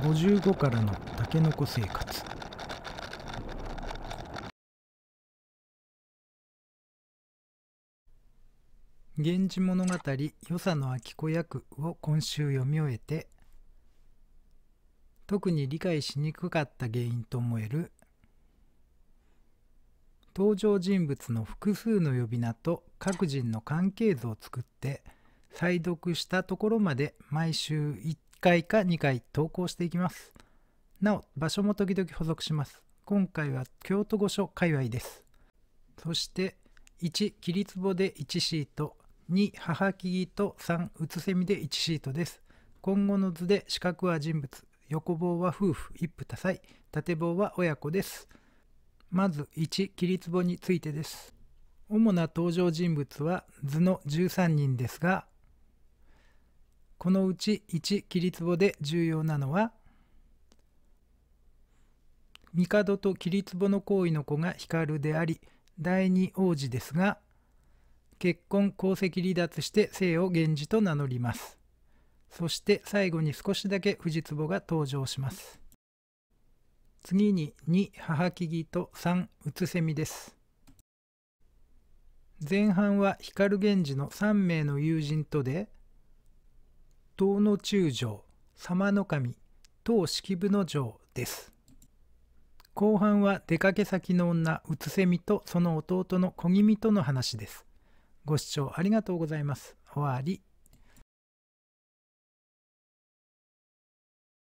55からのたけのこ生活「源氏物語与謝野明子役」を今週読み終えて特に理解しにくかった原因と思える登場人物の複数の呼び名と各人の関係図を作って再読したところまで毎週1回か2回投稿していきます。なお、場所も時々補足します。今回は京都御所界隈です。そして、1、切壺で1シート、2、母木と3、うつせみで1シートです。今後の図で四角は人物、横棒は夫婦、一夫多妻、縦棒は親子です。まず1、切壺についてです。主な登場人物は図の13人ですが、このうち1桐り壺で重要なのは帝と桐壺の行為の子が光であり第二王子ですが結婚功績離脱して姓を源氏と名乗りますそして最後に少しだけ藤壺が登場します次に2母木と3うつせみです前半は光源氏の3名の友人とで東の中将様の神東式部の城です後半は出かけ先の女うつせみとその弟の小気味との話ですご視聴ありがとうございます終わり